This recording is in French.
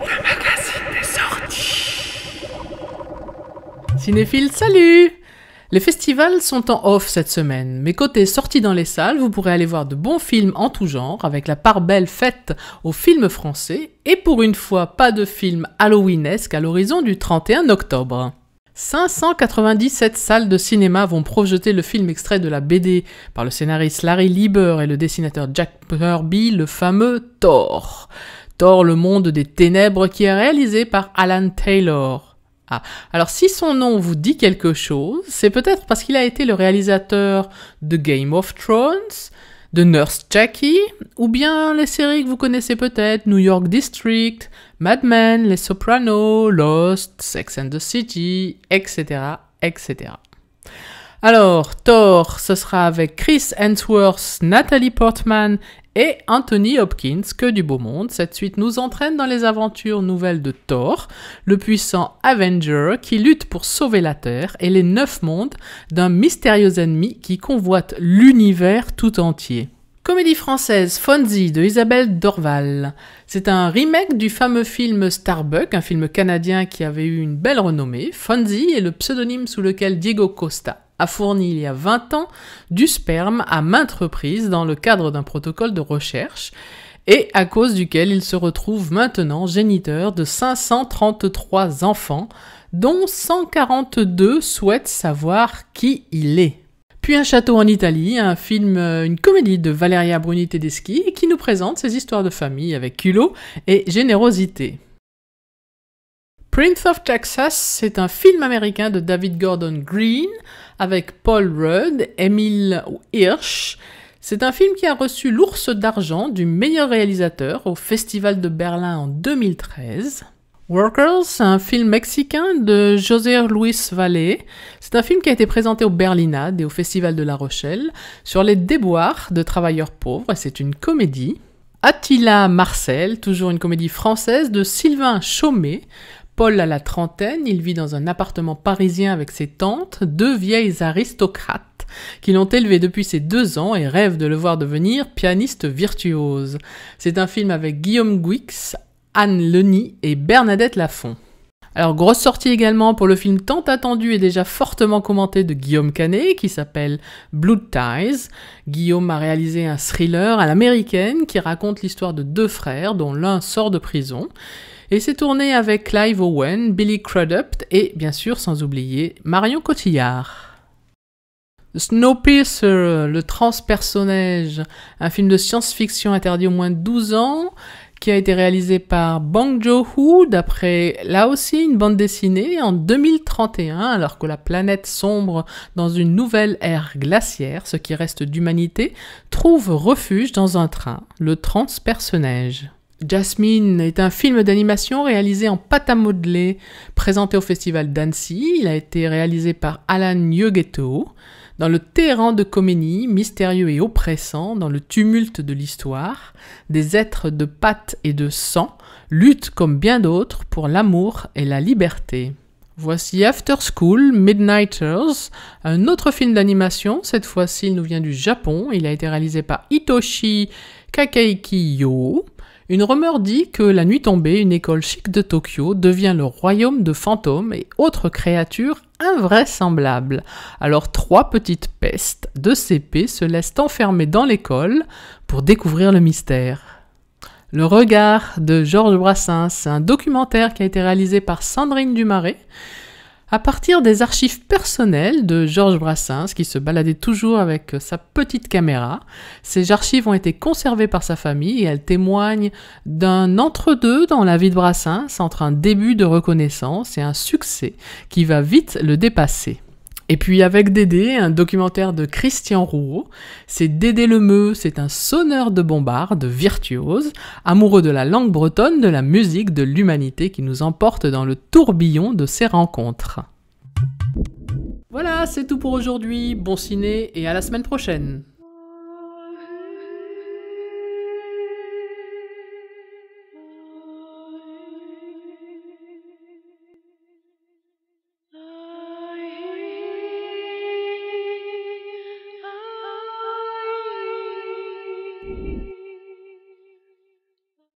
Le magazine Cinéphile, salut Les festivals sont en off cette semaine, mais côté sorties dans les salles, vous pourrez aller voir de bons films en tout genre, avec la part belle faite aux films français, et pour une fois, pas de film halloweenesque à l'horizon du 31 octobre. 597 salles de cinéma vont projeter le film extrait de la BD par le scénariste Larry Lieber et le dessinateur Jack Kirby, le fameux Thor. Thor, le monde des ténèbres, qui est réalisé par Alan Taylor. Ah, alors si son nom vous dit quelque chose, c'est peut-être parce qu'il a été le réalisateur de Game of Thrones, The Nurse Jackie, ou bien les séries que vous connaissez peut-être, New York District, Mad Men, Les Sopranos, Lost, Sex and the City, etc., etc. Alors, Thor, ce sera avec Chris Hemsworth, Natalie Portman et Anthony Hopkins, que du beau monde. Cette suite nous entraîne dans les aventures nouvelles de Thor, le puissant Avenger qui lutte pour sauver la Terre et les neuf mondes d'un mystérieux ennemi qui convoite l'univers tout entier. Comédie française Fonzie de Isabelle Dorval. C'est un remake du fameux film Starbuck, un film canadien qui avait eu une belle renommée. Fonzie est le pseudonyme sous lequel Diego Costa a fourni il y a 20 ans du sperme à maintes reprises dans le cadre d'un protocole de recherche et à cause duquel il se retrouve maintenant géniteur de 533 enfants, dont 142 souhaitent savoir qui il est. Puis un château en Italie, un film, euh, une comédie de Valeria Bruni Tedeschi qui nous présente ses histoires de famille avec culot et générosité. Prince of Texas, c'est un film américain de David Gordon Green avec Paul Rudd, Emil Hirsch. C'est un film qui a reçu l'Ours d'argent du meilleur réalisateur au Festival de Berlin en 2013. Workers, un film mexicain de José Luis Valle. C'est un film qui a été présenté au Berlinade et au Festival de La Rochelle sur les déboires de travailleurs pauvres. C'est une comédie. Attila Marcel, toujours une comédie française de Sylvain Chaumet. Paul a la trentaine, il vit dans un appartement parisien avec ses tantes, deux vieilles aristocrates qui l'ont élevé depuis ses deux ans et rêvent de le voir devenir pianiste virtuose. C'est un film avec Guillaume Guix, Anne Leni et Bernadette Lafont. Alors grosse sortie également pour le film tant attendu et déjà fortement commenté de Guillaume Canet qui s'appelle Blood Ties. Guillaume a réalisé un thriller à l'américaine qui raconte l'histoire de deux frères dont l'un sort de prison et s'est tourné avec Clive Owen, Billy Crudup et bien sûr sans oublier Marion Cotillard. Snowpiercer, le transpersonnage, un film de science-fiction interdit au moins de 12 ans, qui a été réalisé par Bang Joo-hoo d'après là aussi une bande dessinée en 2031 alors que la planète sombre dans une nouvelle ère glaciaire, ce qui reste d'humanité trouve refuge dans un train, le transpersonnage. Jasmine est un film d'animation réalisé en pâte à modeler, présenté au festival d'Annecy. Il a été réalisé par Alan Yeughetto. Dans le terrain de Khomeini, mystérieux et oppressant, dans le tumulte de l'histoire, des êtres de pâte et de sang luttent comme bien d'autres pour l'amour et la liberté. Voici After School, Midnighters, un autre film d'animation, cette fois-ci il nous vient du Japon, il a été réalisé par Hitoshi Kakeikiyo. Une rumeur dit que la nuit tombée, une école chic de Tokyo devient le royaume de fantômes et autres créatures invraisemblable. Alors trois petites pestes de CP se laissent enfermer dans l'école pour découvrir le mystère. Le regard de Georges Brassens, un documentaire qui a été réalisé par Sandrine Dumarais à partir des archives personnelles de Georges Brassens, qui se baladait toujours avec euh, sa petite caméra. Ces archives ont été conservées par sa famille et elles témoignent d'un entre-deux dans la vie de Brassens entre un début de reconnaissance et un succès qui va vite le dépasser. Et puis avec Dédé, un documentaire de Christian Rouault, c'est Dédé Lemeux, c'est un sonneur de bombarde virtuose, amoureux de la langue bretonne, de la musique, de l'humanité qui nous emporte dans le tourbillon de ses rencontres. Voilà, c'est tout pour aujourd'hui, bon ciné et à la semaine prochaine Música